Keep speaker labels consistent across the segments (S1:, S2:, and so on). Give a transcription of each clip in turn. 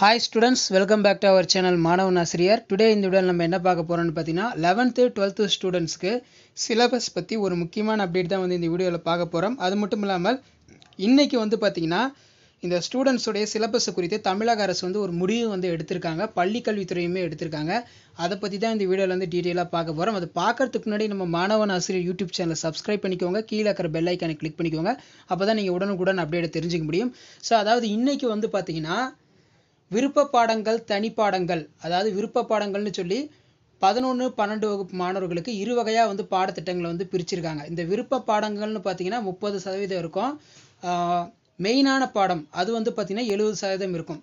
S1: hi students welcome back to our channel மாணவன் ஆசிரியர் today இந்த வீடியோ நம்ம என்ன பார்க்க போகிறோன்னு பார்த்தீங்கன்னா லெவன்த்து டுவெல்த்து ஸ்டூடெண்ட்ஸ்க்கு சிலபஸ் பற்றி ஒரு முக்கியமான அப்டேட் தான் வந்து இந்த வீடியோவில் பார்க்க போகிறோம் அது மட்டும் இல்லாமல் இன்றைக்கி வந்து பார்த்திங்கன்னா இந்த ஸ்டூடெண்ட்ஸுடைய சிலபஸ் குறித்து தமிழக அரசு வந்து ஒரு முடிவு வந்து எடுத்திருக்காங்க பள்ளிக்கல்வித்துறையுமே எடுத்திருக்காங்க அதை பற்றி தான் இந்த வீடியோவில் வந்து டீட்டெயிலாக பார்க்க போகிறோம் அது பார்க்கறதுக்கு முன்னாடி நம்ம மாணவன் ஆசிரியர் யூடியூப் சேனலை சப்ஸ்கிரைப் பண்ணிக்கோங்க கீழே இருக்கிற பெல் ஐக்கானை கிளிக் பண்ணிக்கோங்க அப்போ தான் நீங்கள் உடனுக்குடன் அப்டேட் தெரிஞ்சுக்க முடியும் ஸோ அதாவது இன்றைக்கி வந்து பார்த்தீங்கன்னா விருப்ப பாடங்கள் தனிப்பாடங்கள் அதாவது விருப்ப பாடங்கள்னு சொல்லி பதினொன்று பன்னெண்டு வகுப்பு மாணவர்களுக்கு இரு வகையாக வந்து பாடத்திட்டங்களை வந்து பிரிச்சிருக்காங்க இந்த விருப்ப பாடங்கள்னு பார்த்தீங்கன்னா முப்பது சதவீதம் இருக்கும் மெயினான பாடம் அது வந்து பார்த்திங்கன்னா எழுபது சதவீதம் இருக்கும்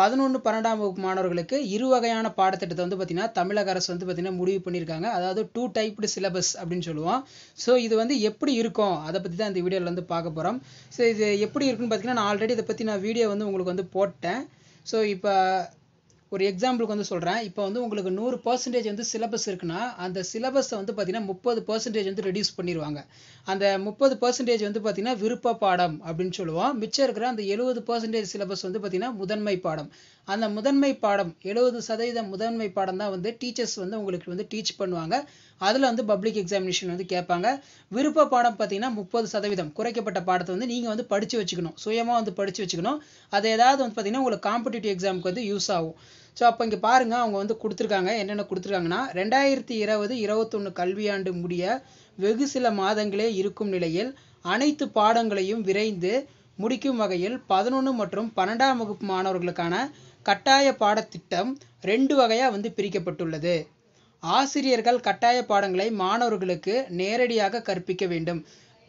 S1: பதினொன்று பன்னெண்டாம் வகுப்பு மாணவர்களுக்கு இரு வகையான பாடத்திட்டத்தை வந்து பார்த்தீங்கன்னா தமிழக அரசு வந்து பார்த்திங்கன்னா முடிவு பண்ணியிருக்காங்க அதாவது டூ டைப்டு சிலபஸ் அப்படின்னு சொல்லுவோம் ஸோ இது வந்து எப்படி இருக்கும் அதை பற்றி தான் இந்த வீடியோவில் வந்து பார்க்க போகிறோம் ஸோ இது எப்படி இருக்குன்னு பார்த்திங்கன்னா நான் ஆல்ரெடி இதை பற்றி நான் வீடியோ வந்து உங்களுக்கு வந்து போட்டேன் ஸோ இப்போ ஒரு எக்ஸாம்பிளுக்கு வந்து சொல்கிறேன் இப்போ வந்து உங்களுக்கு நூறு பர்சன்டேஜ் வந்து சிலபஸ் இருக்குன்னா அந்த சிலபஸை வந்து பார்த்தீங்கன்னா முப்பது பர்சன்டேஜ் வந்து ரெடியூஸ் பண்ணிடுவாங்க அந்த முப்பது பர்சன்டேஜ் வந்து பார்த்தீங்கன்னா விருப்ப பாடம் அப்படின்னு சொல்லுவோம் மிச்சம் இருக்கிற அந்த எழுபது பர்சன்டேஜ் சிலபஸ் வந்து பார்த்தீங்கன்னா முதன்மை பாடம் அந்த முதன்மை பாடம் எழுபது சதவீதம் முதன்மை பாடம் தான் வந்து டீச்சர்ஸ் வந்து உங்களுக்கு வந்து டீச் பண்ணுவாங்க அதில் வந்து பப்ளிக் எக்ஸாமினேஷன் வந்து கேட்பாங்க விருப்ப பாடம் பார்த்தீங்கன்னா முப்பது சதவீதம் குறைக்கப்பட்ட பாடத்தை வந்து நீங்கள் வந்து படித்து வச்சுக்கணும் சுயமாக வந்து படித்து வச்சுக்கணும் அது ஏதாவது வந்து பார்த்தீங்கன்னா உங்களுக்கு காம்படிட்டிவ் எக்ஸாமுக்கு வந்து யூஸ் ஆகும் ஸோ அப்போ இங்கே பாருங்கள் அவங்க வந்து கொடுத்துருக்காங்க என்னென்ன கொடுத்துருக்காங்கன்னா ரெண்டாயிரத்தி இருபது இருபத்தொன்று கல்வியாண்டு முடிய வெகு சில மாதங்களே இருக்கும் நிலையில் அனைத்து பாடங்களையும் விரைந்து முடிக்கும் வகையில் பதினொன்று மற்றும் பன்னெண்டாம் வகுப்பு மாணவர்களுக்கான கட்டாய பாடத்திட்டம் ரெண்டு வகையாக வந்து பிரிக்கப்பட்டுள்ளது ஆசிரியர்கள் கட்டாய பாடங்களை மாணவர்களுக்கு நேரடியாக கற்பிக்க வேண்டும்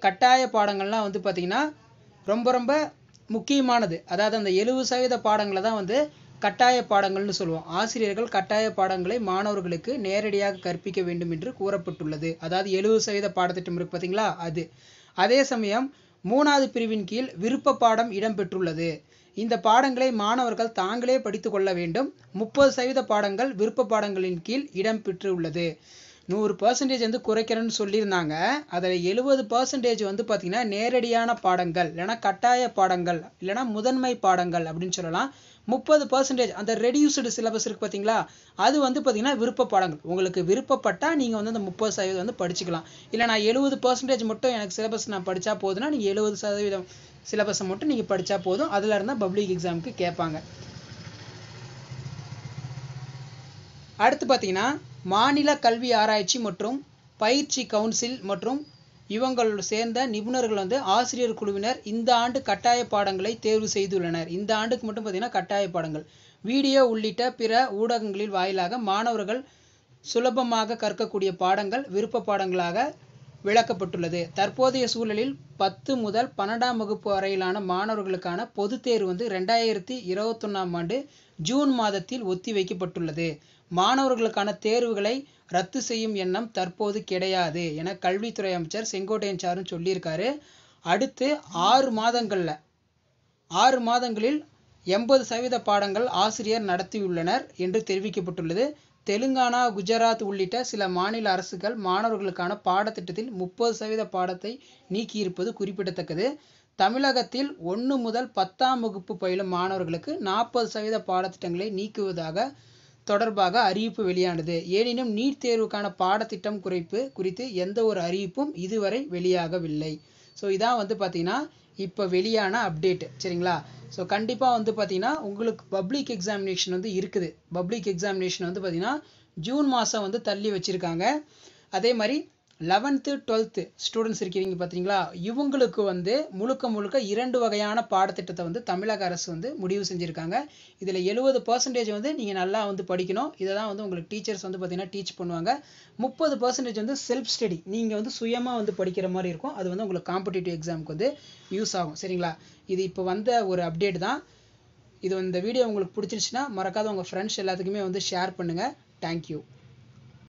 S1: கட்டாய பாடங்கள்லாம் வந்து பார்த்திங்கன்னா ரொம்ப ரொம்ப முக்கியமானது அதாவது அந்த எழுபது சதவீத பாடங்களை தான் வந்து கட்டாய பாடங்கள்னு சொல்லுவோம் ஆசிரியர்கள் கட்டாய பாடங்களை மாணவர்களுக்கு நேரடியாக கற்பிக்க வேண்டும் என்று கூறப்பட்டுள்ளது அதாவது எழுபது சதவீத பாடத்திட்டம் இருக்கு பார்த்தீங்களா அது அதே சமயம் மூணாவது பிரிவின் கீழ் விருப்ப பாடம் இடம்பெற்றுள்ளது இந்த பாடங்களை மாணவர்கள் தாங்களே படித்து கொள்ள வேண்டும் முப்பது சதவீத பாடங்கள் விருப்ப பாடங்களின் கீழ் இடம்பெற்று உள்ளது நூறு பர்சன்டேஜ் வந்து குறைக்கிறேன்னு சொல்லியிருந்தாங்க அதில் எழுபது பர்சன்டேஜ் வந்து பார்த்திங்கன்னா நேரடியான பாடங்கள் இல்லைனா கட்டாய பாடங்கள் இல்லைனா முதன்மை பாடங்கள் அப்படின்னு சொல்லலாம் முப்பது பர்சன்டேஜ் அந்த ரெடியூஸ்டு சிலபஸ் இருக்குது பார்த்தீங்களா அது வந்து பார்த்தீங்கன்னா விருப்ப பாடங்கள் உங்களுக்கு விருப்பப்பட்டால் நீங்கள் வந்து அந்த முப்பது சதவீதம் வந்து படிச்சுக்கலாம் இல்லை நான் எழுபது பர்சன்டேஜ் மட்டும் எனக்கு சிலபஸ் நான் படித்தா போதுன்னா நீங்கள் எழுபது சதவீதம் சிலபஸை மட்டும் நீங்கள் படித்தா போதும் அதில் இருந்தால் பப்ளிக் எக்ஸாமுக்கு கேட்பாங்க அடுத்து பார்த்தீங்கன்னா மாநில கல்வி ஆராய்ச்சி மற்றும் பயிற்சி கவுன்சில் மற்றும் இவங்களோட சேர்ந்த நிபுணர்கள் வந்து ஆசிரியர் குழுவினர் இந்த ஆண்டு கட்டாய பாடங்களை தேர்வு செய்துள்ளனர் இந்த ஆண்டுக்கு மட்டும் பார்த்தீங்கன்னா கட்டாய பாடங்கள் வீடியோ உள்ளிட்ட பிற ஊடகங்களில் வாயிலாக மாணவர்கள் சுலபமாக கற்கக்கூடிய பாடங்கள் விருப்ப பாடங்களாக விளக்கப்பட்டுள்ளது தற்போதைய சூழலில் பத்து முதல் பன்னெண்டாம் வகுப்பு வரையிலான மாணவர்களுக்கான பொது தேர்வு வந்து ரெண்டாயிரத்தி இருபத்தொன்னாம் ஆண்டு ஜூன் மாதத்தில் ஒத்தி வைக்கப்பட்டுள்ளது மாணவர்களுக்கான தேர்வுகளை ரத்து செய்யும் எண்ணம் தற்போது கிடையாது என கல்வித்துறை அமைச்சர் செங்கோட்டையன் சாரும் சொல்லியிருக்காரு அடுத்து ஆறு மாதங்களில் ஆறு மாதங்களில் எண்பது சதவீத பாடங்கள் ஆசிரியர் நடத்தியுள்ளனர் என்று தெரிவிக்கப்பட்டுள்ளது தெலுங்கானா குஜராத் உள்ளிட்ட சில மாநில அரசுகள் மாணவர்களுக்கான பாடத்திட்டத்தில் முப்பது சதவீத பாடத்தை நீக்கியிருப்பது குறிப்பிடத்தக்கது தமிழகத்தில் ஒன்று முதல் பத்தாம் வகுப்பு பயிலும் மாணவர்களுக்கு நாற்பது சதவீத பாடத்திட்டங்களை நீக்குவதாக தொடர்பாக அறிவிப்பு வெளியானது எனினும் நீட் தேர்வுக்கான பாடத்திட்டம் குறைப்பு குறித்து எந்த ஒரு அறிவிப்பும் இதுவரை வெளியாகவில்லை ஸோ இதான் வந்து பார்த்தீங்கன்னா இப்போ வெளியான அப்டேட்டு சரிங்களா ஸோ கண்டிப்பாக வந்து பார்த்தீங்கன்னா உங்களுக்கு பப்ளிக் எக்ஸாமினேஷன் வந்து இருக்குது பப்ளிக் எக்ஸாமினேஷன் வந்து பார்த்தீங்கன்னா ஜூன் மாதம் வந்து தள்ளி வச்சுருக்காங்க அதே மாதிரி லெவன்த்து டுவெல்த்து ஸ்டூடெண்ட்ஸ் இருக்கிறீங்க பார்த்தீங்களா இவங்களுக்கு வந்து முழுக்க முழுக்க இரண்டு வகையான பாடத்திட்டத்தை வந்து தமிழக அரசு வந்து முடிவு செஞ்சுருக்காங்க இதில் எழுபது பர்சன்டேஜ் வந்து நீங்கள் நல்லா வந்து படிக்கணும் இதை தான் வந்து உங்களுக்கு டீச்சர்ஸ் வந்து பார்த்தீங்கன்னா டீச் பண்ணுவாங்க முப்பது பர்சன்டேஜ் வந்து செல்ஃப் ஸ்டடி நீங்கள் வந்து சுயமாக வந்து படிக்கிற மாதிரி இருக்கும் அது வந்து உங்களுக்கு காம்படிட்டிவ் எக்ஸாமுக்கு வந்து யூஸ் ஆகும் சரிங்களா இது இப்போ வந்த ஒரு அப்டேட் தான் இது இந்த வீடியோ உங்களுக்கு பிடிச்சிருச்சுன்னா மறக்காத உங்கள் ஃப்ரெண்ட்ஸ் எல்லாத்துக்குமே வந்து ஷேர் பண்ணுங்கள் தேங்க்யூ